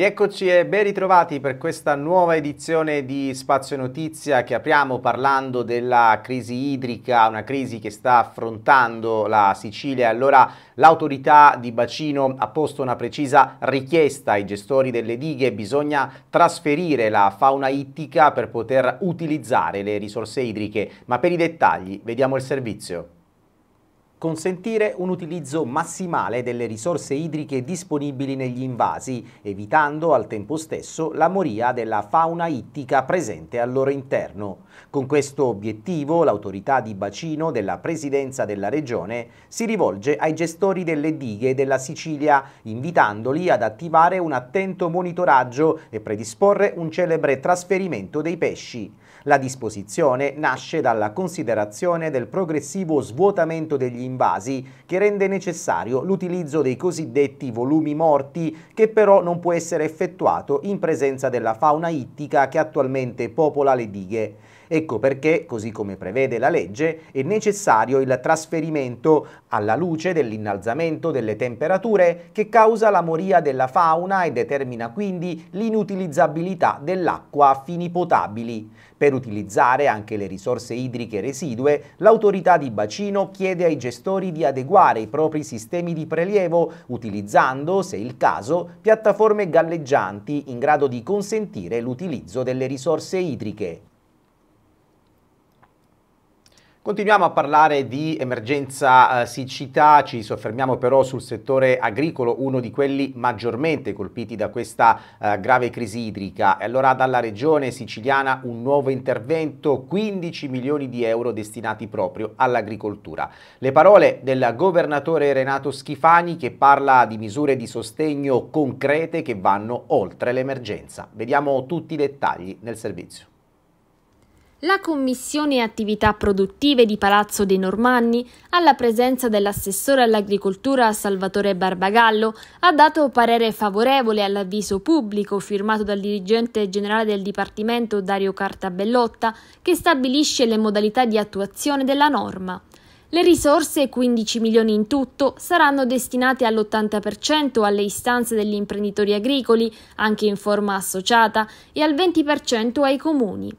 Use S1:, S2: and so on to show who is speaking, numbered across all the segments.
S1: Rieccoci e ben ritrovati per questa nuova edizione di Spazio Notizia che apriamo parlando della crisi idrica, una crisi che sta affrontando la Sicilia. Allora l'autorità di bacino ha posto una precisa richiesta ai gestori delle dighe, bisogna trasferire la fauna ittica per poter utilizzare le risorse idriche, ma per i dettagli vediamo il servizio consentire un utilizzo massimale delle risorse idriche disponibili negli invasi, evitando al tempo stesso la moria della fauna ittica presente al loro interno. Con questo obiettivo l'autorità di bacino della Presidenza della Regione si rivolge ai gestori delle dighe della Sicilia, invitandoli ad attivare un attento monitoraggio e predisporre un celebre trasferimento dei pesci. La disposizione nasce dalla considerazione del progressivo svuotamento degli invasi che rende necessario l'utilizzo dei cosiddetti volumi morti che però non può essere effettuato in presenza della fauna ittica che attualmente popola le dighe. Ecco perché, così come prevede la legge, è necessario il trasferimento alla luce dell'innalzamento delle temperature che causa la moria della fauna e determina quindi l'inutilizzabilità dell'acqua a fini potabili. Per utilizzare anche le risorse idriche residue, l'autorità di bacino chiede ai gestori di adeguare i propri sistemi di prelievo utilizzando, se il caso, piattaforme galleggianti in grado di consentire l'utilizzo delle risorse idriche. Continuiamo a parlare di emergenza eh, siccità, ci soffermiamo però sul settore agricolo, uno di quelli maggiormente colpiti da questa eh, grave crisi idrica. E allora dalla regione siciliana un nuovo intervento, 15 milioni di euro destinati proprio all'agricoltura. Le parole del governatore Renato Schifani che parla di misure di sostegno concrete che vanno oltre l'emergenza. Vediamo tutti i dettagli nel servizio
S2: la Commissione Attività Produttive di Palazzo dei Normanni, alla presenza dell'assessore all'agricoltura Salvatore Barbagallo, ha dato parere favorevole all'avviso pubblico firmato dal dirigente generale del Dipartimento Dario Cartabellotta, che stabilisce le modalità di attuazione della norma. Le risorse, 15 milioni in tutto, saranno destinate all'80% alle istanze degli imprenditori agricoli, anche in forma associata, e al 20% ai comuni.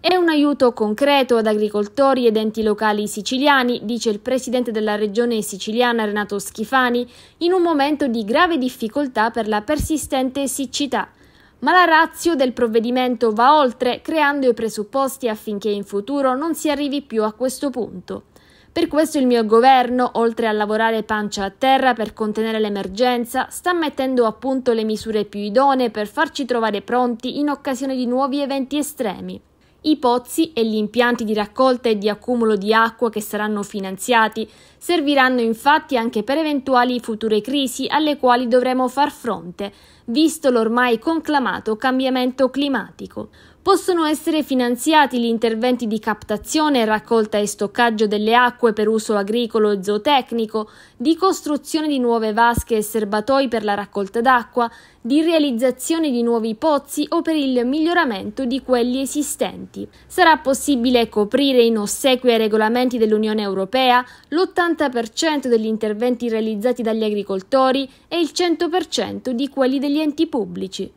S2: È un aiuto concreto ad agricoltori ed enti locali siciliani, dice il presidente della regione siciliana Renato Schifani, in un momento di grave difficoltà per la persistente siccità. Ma la razio del provvedimento va oltre, creando i presupposti affinché in futuro non si arrivi più a questo punto. Per questo il mio governo, oltre a lavorare pancia a terra per contenere l'emergenza, sta mettendo a punto le misure più idonee per farci trovare pronti in occasione di nuovi eventi estremi. I pozzi e gli impianti di raccolta e di accumulo di acqua che saranno finanziati serviranno infatti anche per eventuali future crisi alle quali dovremo far fronte, visto l'ormai conclamato cambiamento climatico possono essere finanziati gli interventi di captazione, raccolta e stoccaggio delle acque per uso agricolo e zootecnico, di costruzione di nuove vasche e serbatoi per la raccolta d'acqua, di realizzazione di nuovi pozzi o per il miglioramento di quelli esistenti. Sarà possibile coprire in ossequio ai regolamenti dell'Unione Europea l'80% degli interventi realizzati dagli agricoltori e il 100% di quelli degli enti pubblici.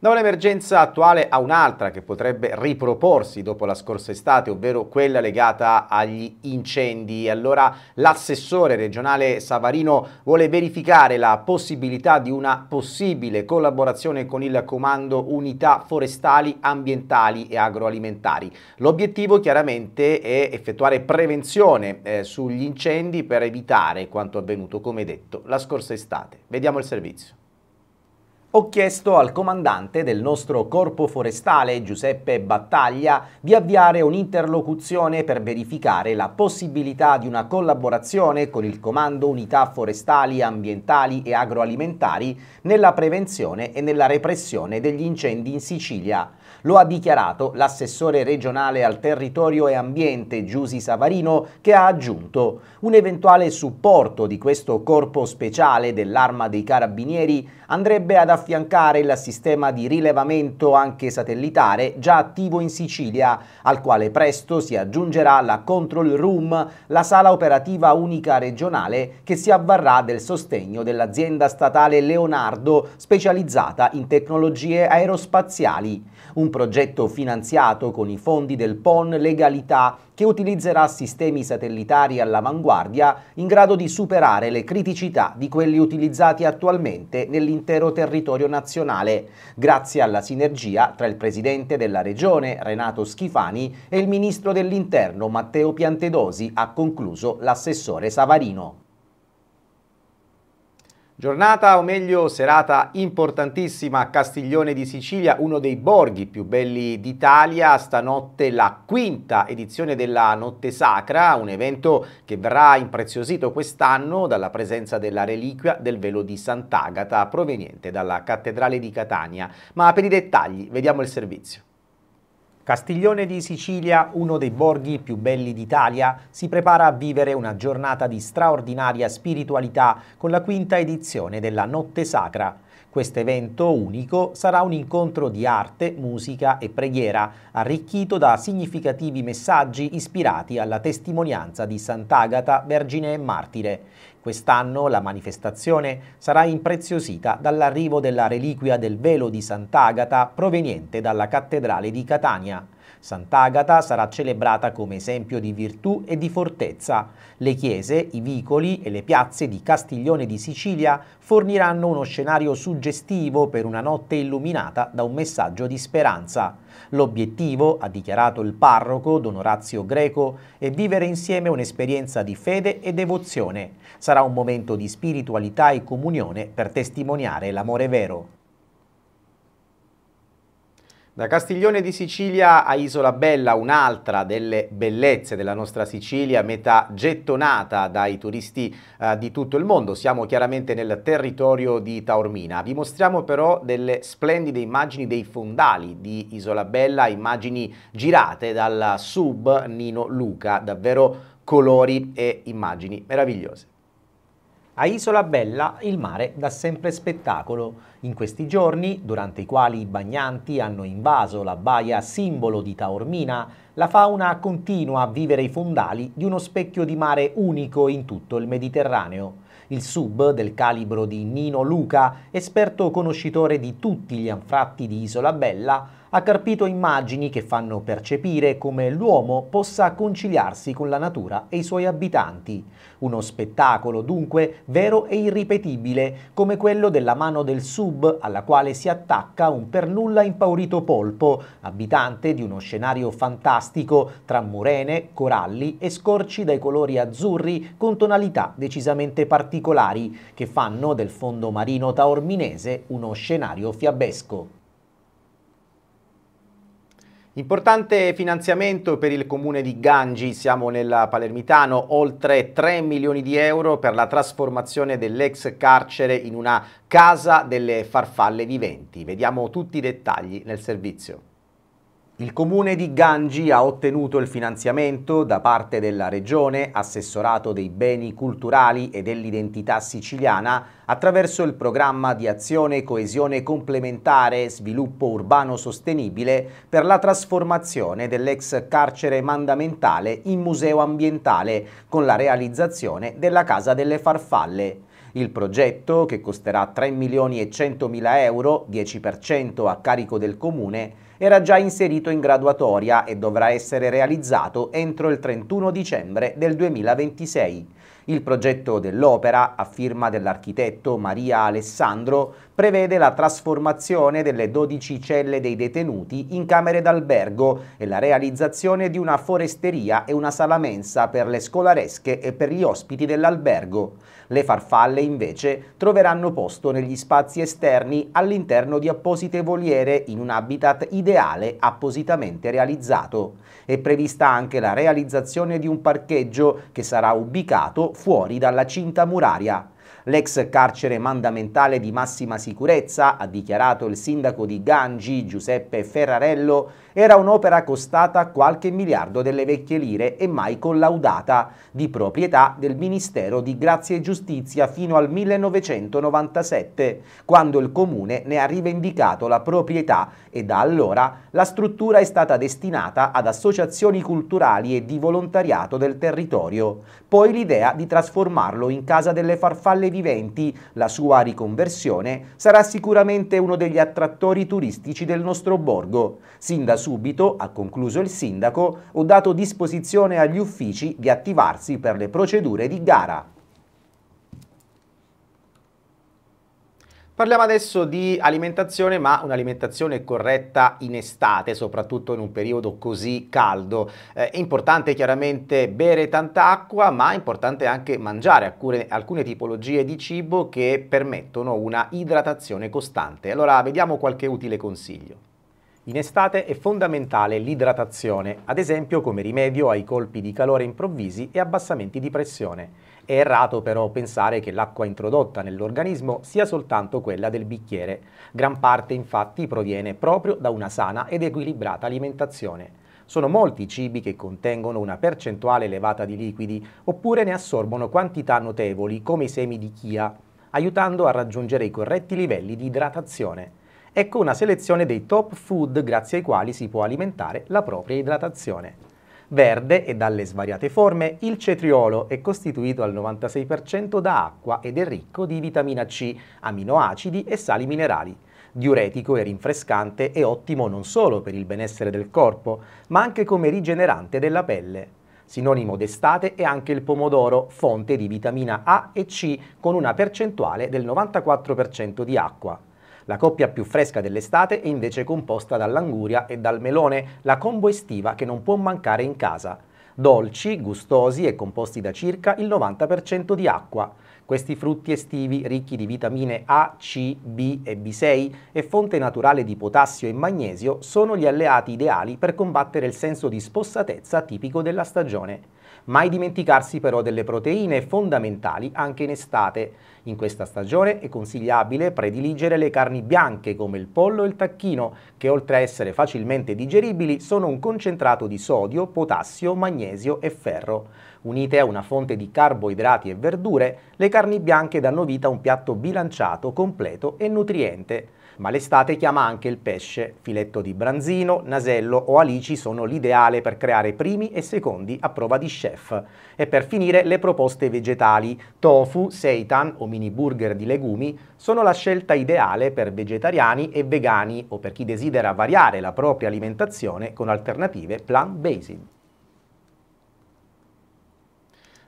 S1: Da un'emergenza attuale a un'altra che potrebbe riproporsi dopo la scorsa estate, ovvero quella legata agli incendi. Allora l'assessore regionale Savarino vuole verificare la possibilità di una possibile collaborazione con il comando unità forestali, ambientali e agroalimentari. L'obiettivo chiaramente è effettuare prevenzione eh, sugli incendi per evitare quanto avvenuto, come detto, la scorsa estate. Vediamo il servizio. Ho chiesto al comandante del nostro corpo forestale, Giuseppe Battaglia, di avviare un'interlocuzione per verificare la possibilità di una collaborazione con il Comando Unità Forestali, Ambientali e Agroalimentari nella prevenzione e nella repressione degli incendi in Sicilia. Lo ha dichiarato l'assessore regionale al territorio e ambiente Giusi Savarino che ha aggiunto un eventuale supporto di questo corpo speciale dell'arma dei carabinieri andrebbe ad affrontare affiancare il sistema di rilevamento anche satellitare già attivo in Sicilia, al quale presto si aggiungerà la Control Room, la sala operativa unica regionale che si avvarrà del sostegno dell'azienda statale Leonardo specializzata in tecnologie aerospaziali, un progetto finanziato con i fondi del PON Legalità che utilizzerà sistemi satellitari all'avanguardia in grado di superare le criticità di quelli utilizzati attualmente nell'intero territorio nazionale, grazie alla sinergia tra il presidente della regione Renato Schifani e il ministro dell'interno Matteo Piantedosi, ha concluso l'assessore Savarino. Giornata o meglio serata importantissima a Castiglione di Sicilia, uno dei borghi più belli d'Italia, stanotte la quinta edizione della Notte Sacra, un evento che verrà impreziosito quest'anno dalla presenza della reliquia del velo di Sant'Agata proveniente dalla cattedrale di Catania. Ma per i dettagli vediamo il servizio. Castiglione di Sicilia, uno dei borghi più belli d'Italia, si prepara a vivere una giornata di straordinaria spiritualità con la quinta edizione della Notte Sacra. Questo evento unico sarà un incontro di arte, musica e preghiera, arricchito da significativi messaggi ispirati alla testimonianza di Sant'Agata, Vergine e Martire. Quest'anno la manifestazione sarà impreziosita dall'arrivo della reliquia del velo di Sant'Agata proveniente dalla cattedrale di Catania. Sant'Agata sarà celebrata come esempio di virtù e di fortezza. Le chiese, i vicoli e le piazze di Castiglione di Sicilia forniranno uno scenario suggestivo per una notte illuminata da un messaggio di speranza. L'obiettivo, ha dichiarato il parroco Don Orazio Greco, è vivere insieme un'esperienza di fede e devozione. Sarà un momento di spiritualità e comunione per testimoniare l'amore vero. Da Castiglione di Sicilia a Isola Bella, un'altra delle bellezze della nostra Sicilia, metà gettonata dai turisti eh, di tutto il mondo. Siamo chiaramente nel territorio di Taormina. Vi mostriamo però delle splendide immagini dei fondali di Isola Bella, immagini girate dal sub Nino Luca, davvero colori e immagini meravigliose. A Isola Bella il mare dà sempre spettacolo. In questi giorni, durante i quali i bagnanti hanno invaso la baia simbolo di Taormina, la fauna continua a vivere i fondali di uno specchio di mare unico in tutto il Mediterraneo. Il sub del calibro di Nino Luca, esperto conoscitore di tutti gli anfratti di Isola Bella, ha carpito immagini che fanno percepire come l'uomo possa conciliarsi con la natura e i suoi abitanti. Uno spettacolo dunque vero e irripetibile, come quello della mano del sub alla quale si attacca un per nulla impaurito polpo, abitante di uno scenario fantastico tra murene, coralli e scorci dai colori azzurri con tonalità decisamente particolari, che fanno del fondo marino taorminese uno scenario fiabesco. Importante finanziamento per il comune di Gangi, siamo nel Palermitano, oltre 3 milioni di euro per la trasformazione dell'ex carcere in una casa delle farfalle viventi. Vediamo tutti i dettagli nel servizio. Il comune di Gangi ha ottenuto il finanziamento da parte della regione, assessorato dei beni culturali e dell'identità siciliana, attraverso il programma di azione coesione complementare sviluppo urbano sostenibile per la trasformazione dell'ex carcere mandamentale in museo ambientale con la realizzazione della Casa delle Farfalle. Il progetto, che costerà 3 milioni e 100 mila euro, 10% a carico del comune, era già inserito in graduatoria e dovrà essere realizzato entro il 31 dicembre del 2026. Il progetto dell'opera, a firma dell'architetto Maria Alessandro, prevede la trasformazione delle 12 celle dei detenuti in camere d'albergo e la realizzazione di una foresteria e una sala mensa per le scolaresche e per gli ospiti dell'albergo. Le farfalle invece troveranno posto negli spazi esterni all'interno di apposite voliere in un habitat ideale appositamente realizzato. È prevista anche la realizzazione di un parcheggio che sarà ubicato fuori dalla cinta muraria l'ex carcere mandamentale di massima sicurezza, ha dichiarato il sindaco di Gangi, Giuseppe Ferrarello, era un'opera costata qualche miliardo delle vecchie lire e mai collaudata, di proprietà del Ministero di Grazia e Giustizia fino al 1997, quando il comune ne ha rivendicato la proprietà e da allora la struttura è stata destinata ad associazioni culturali e di volontariato del territorio. Poi l'idea di trasformarlo in casa delle farfalle di diventi la sua riconversione, sarà sicuramente uno degli attrattori turistici del nostro borgo. Sin da subito, ha concluso il sindaco, ho dato disposizione agli uffici di attivarsi per le procedure di gara. Parliamo adesso di alimentazione, ma un'alimentazione corretta in estate, soprattutto in un periodo così caldo. Eh, è importante chiaramente bere tanta acqua, ma è importante anche mangiare alcune, alcune tipologie di cibo che permettono una idratazione costante. Allora vediamo qualche utile consiglio. In estate è fondamentale l'idratazione, ad esempio come rimedio ai colpi di calore improvvisi e abbassamenti di pressione. È errato però pensare che l'acqua introdotta nell'organismo sia soltanto quella del bicchiere. Gran parte infatti proviene proprio da una sana ed equilibrata alimentazione. Sono molti i cibi che contengono una percentuale elevata di liquidi oppure ne assorbono quantità notevoli come i semi di chia, aiutando a raggiungere i corretti livelli di idratazione. Ecco una selezione dei top food grazie ai quali si può alimentare la propria idratazione verde e dalle svariate forme, il cetriolo è costituito al 96% da acqua ed è ricco di vitamina C, aminoacidi e sali minerali. Diuretico e rinfrescante è ottimo non solo per il benessere del corpo, ma anche come rigenerante della pelle. Sinonimo d'estate è anche il pomodoro, fonte di vitamina A e C con una percentuale del 94% di acqua. La coppia più fresca dell'estate è invece composta dall'anguria e dal melone, la combo estiva che non può mancare in casa. Dolci, gustosi e composti da circa il 90% di acqua. Questi frutti estivi, ricchi di vitamine A, C, B e B6 e fonte naturale di potassio e magnesio, sono gli alleati ideali per combattere il senso di spossatezza tipico della stagione. Mai dimenticarsi però delle proteine fondamentali anche in estate. In questa stagione è consigliabile prediligere le carni bianche come il pollo e il tacchino, che oltre a essere facilmente digeribili sono un concentrato di sodio, potassio, magnesio e ferro. Unite a una fonte di carboidrati e verdure, le carni bianche danno vita a un piatto bilanciato, completo e nutriente ma l'estate chiama anche il pesce. Filetto di branzino, nasello o alici sono l'ideale per creare primi e secondi a prova di chef. E per finire le proposte vegetali, tofu, seitan o mini burger di legumi sono la scelta ideale per vegetariani e vegani o per chi desidera variare la propria alimentazione con alternative plant-based.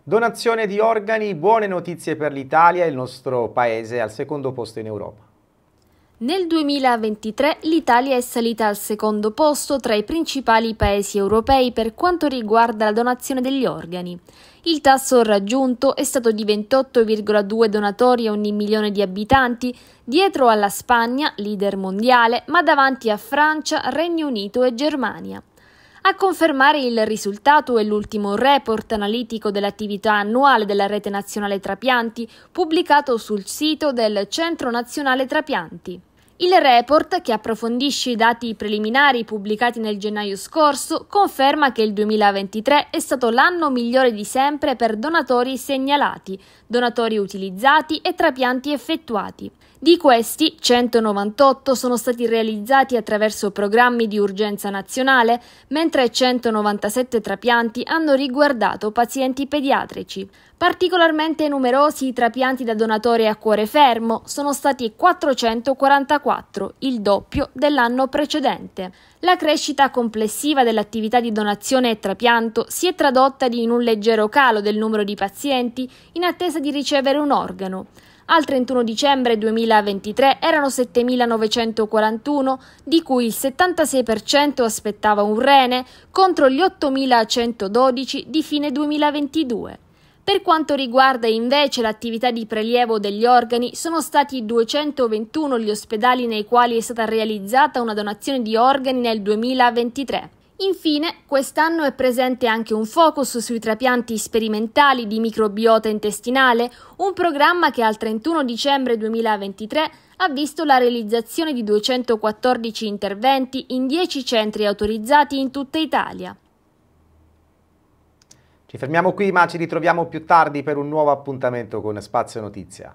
S1: Donazione di organi, buone notizie per l'Italia e il nostro paese al secondo posto in Europa.
S2: Nel 2023 l'Italia è salita al secondo posto tra i principali paesi europei per quanto riguarda la donazione degli organi. Il tasso raggiunto è stato di 28,2 donatori ogni milione di abitanti, dietro alla Spagna, leader mondiale, ma davanti a Francia, Regno Unito e Germania. A confermare il risultato è l'ultimo report analitico dell'attività annuale della Rete Nazionale Trapianti, pubblicato sul sito del Centro Nazionale Trapianti. Il report, che approfondisce i dati preliminari pubblicati nel gennaio scorso, conferma che il 2023 è stato l'anno migliore di sempre per donatori segnalati, donatori utilizzati e trapianti effettuati. Di questi, 198 sono stati realizzati attraverso programmi di urgenza nazionale, mentre 197 trapianti hanno riguardato pazienti pediatrici. Particolarmente numerosi i trapianti da donatore a cuore fermo sono stati 444, il doppio dell'anno precedente. La crescita complessiva dell'attività di donazione e trapianto si è tradotta in un leggero calo del numero di pazienti in attesa di ricevere un organo. Al 31 dicembre 2023 erano 7.941, di cui il 76% aspettava un rene, contro gli 8.112 di fine 2022. Per quanto riguarda invece l'attività di prelievo degli organi, sono stati 221 gli ospedali nei quali è stata realizzata una donazione di organi nel 2023. Infine, quest'anno è presente anche un focus sui trapianti sperimentali di microbiota intestinale, un programma che al 31 dicembre 2023 ha visto la realizzazione di 214 interventi in 10 centri autorizzati in tutta Italia.
S1: Ci fermiamo qui, ma ci ritroviamo più tardi per un nuovo appuntamento con Spazio Notizia.